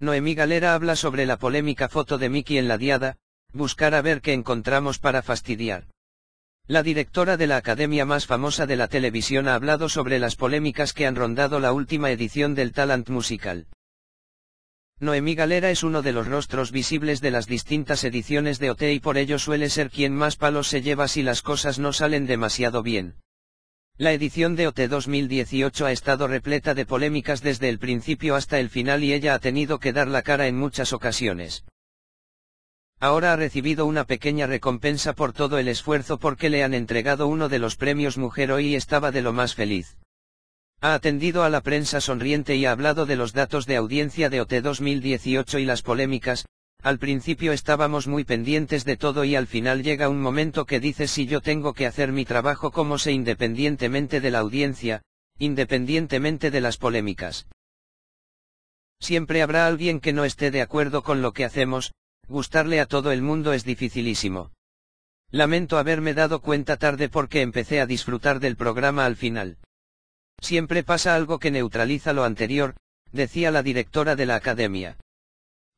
Noemí Galera habla sobre la polémica foto de Mickey en la diada, buscar a ver qué encontramos para fastidiar. La directora de la academia más famosa de la televisión ha hablado sobre las polémicas que han rondado la última edición del Talent Musical. Noemí Galera es uno de los rostros visibles de las distintas ediciones de OT y por ello suele ser quien más palos se lleva si las cosas no salen demasiado bien. La edición de OT 2018 ha estado repleta de polémicas desde el principio hasta el final y ella ha tenido que dar la cara en muchas ocasiones. Ahora ha recibido una pequeña recompensa por todo el esfuerzo porque le han entregado uno de los premios Mujer Hoy y estaba de lo más feliz. Ha atendido a la prensa sonriente y ha hablado de los datos de audiencia de OT 2018 y las polémicas, al principio estábamos muy pendientes de todo y al final llega un momento que dices si yo tengo que hacer mi trabajo como sé independientemente de la audiencia, independientemente de las polémicas. Siempre habrá alguien que no esté de acuerdo con lo que hacemos, gustarle a todo el mundo es dificilísimo. Lamento haberme dado cuenta tarde porque empecé a disfrutar del programa al final. Siempre pasa algo que neutraliza lo anterior, decía la directora de la academia.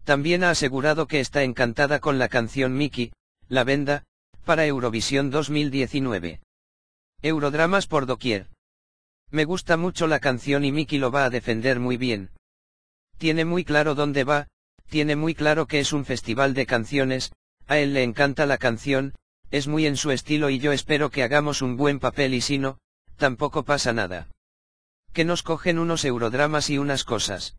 También ha asegurado que está encantada con la canción Mickey, La Venda, para Eurovisión 2019. Eurodramas por doquier. Me gusta mucho la canción y Mickey lo va a defender muy bien. Tiene muy claro dónde va, tiene muy claro que es un festival de canciones, a él le encanta la canción, es muy en su estilo y yo espero que hagamos un buen papel y si no, tampoco pasa nada. Que nos cogen unos eurodramas y unas cosas.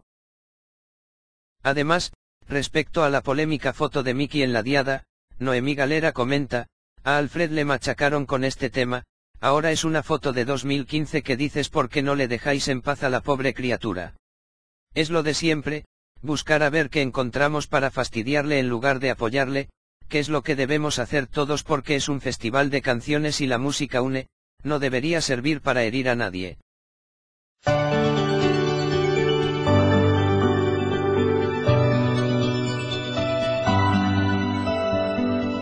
Además, Respecto a la polémica foto de Mickey en la diada, Noemí Galera comenta, a Alfred le machacaron con este tema, ahora es una foto de 2015 que dices porque no le dejáis en paz a la pobre criatura. Es lo de siempre, buscar a ver qué encontramos para fastidiarle en lugar de apoyarle, que es lo que debemos hacer todos porque es un festival de canciones y la música une, no debería servir para herir a nadie.